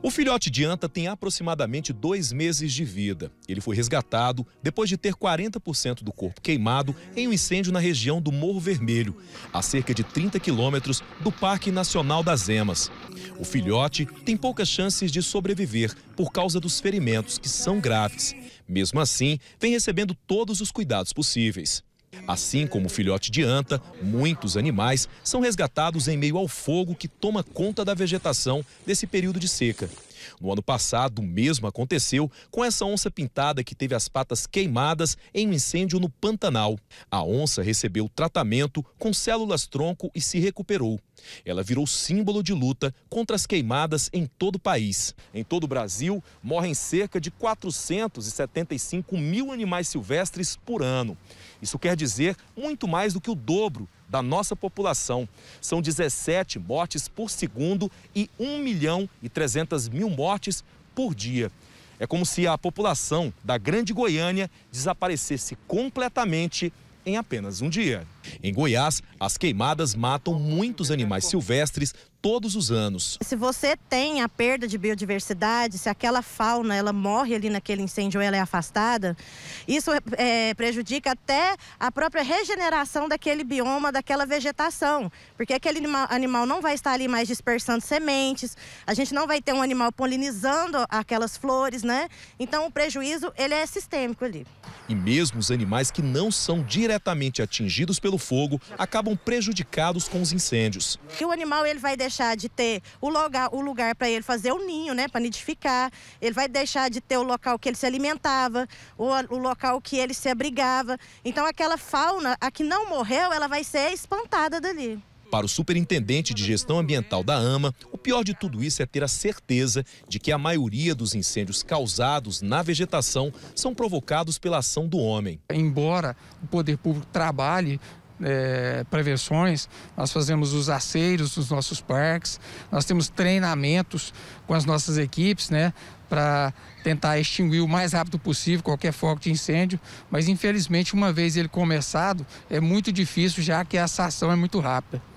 O filhote de anta tem aproximadamente dois meses de vida. Ele foi resgatado depois de ter 40% do corpo queimado em um incêndio na região do Morro Vermelho, a cerca de 30 quilômetros do Parque Nacional das Emas. O filhote tem poucas chances de sobreviver por causa dos ferimentos, que são graves. Mesmo assim, vem recebendo todos os cuidados possíveis. Assim como o filhote de anta, muitos animais são resgatados em meio ao fogo que toma conta da vegetação desse período de seca. No ano passado, o mesmo aconteceu com essa onça pintada que teve as patas queimadas em um incêndio no Pantanal. A onça recebeu tratamento com células-tronco e se recuperou. Ela virou símbolo de luta contra as queimadas em todo o país. Em todo o Brasil, morrem cerca de 475 mil animais silvestres por ano. Isso quer dizer muito mais do que o dobro da nossa população. São 17 mortes por segundo e 1 milhão e 300 mil mortes por dia. É como se a população da Grande Goiânia desaparecesse completamente em apenas um dia. Em Goiás, as queimadas matam muitos animais silvestres, todos os anos. Se você tem a perda de biodiversidade, se aquela fauna ela morre ali naquele incêndio ou ela é afastada, isso é, prejudica até a própria regeneração daquele bioma, daquela vegetação, porque aquele animal não vai estar ali mais dispersando sementes, a gente não vai ter um animal polinizando aquelas flores, né? Então o prejuízo ele é sistêmico ali. E mesmo os animais que não são diretamente atingidos pelo fogo acabam prejudicados com os incêndios. Que o animal ele vai deixar deixar de ter o lugar, o lugar para ele fazer o ninho, né, para nidificar. Ele vai deixar de ter o local que ele se alimentava, o, o local que ele se abrigava. Então aquela fauna, a que não morreu, ela vai ser espantada dali. Para o superintendente de gestão ambiental da AMA, o pior de tudo isso é ter a certeza de que a maioria dos incêndios causados na vegetação são provocados pela ação do homem. Embora o poder público trabalhe é, prevenções, nós fazemos os aceiros dos nossos parques, nós temos treinamentos com as nossas equipes, né? Para tentar extinguir o mais rápido possível qualquer foco de incêndio, mas infelizmente, uma vez ele começado, é muito difícil, já que essa ação é muito rápida.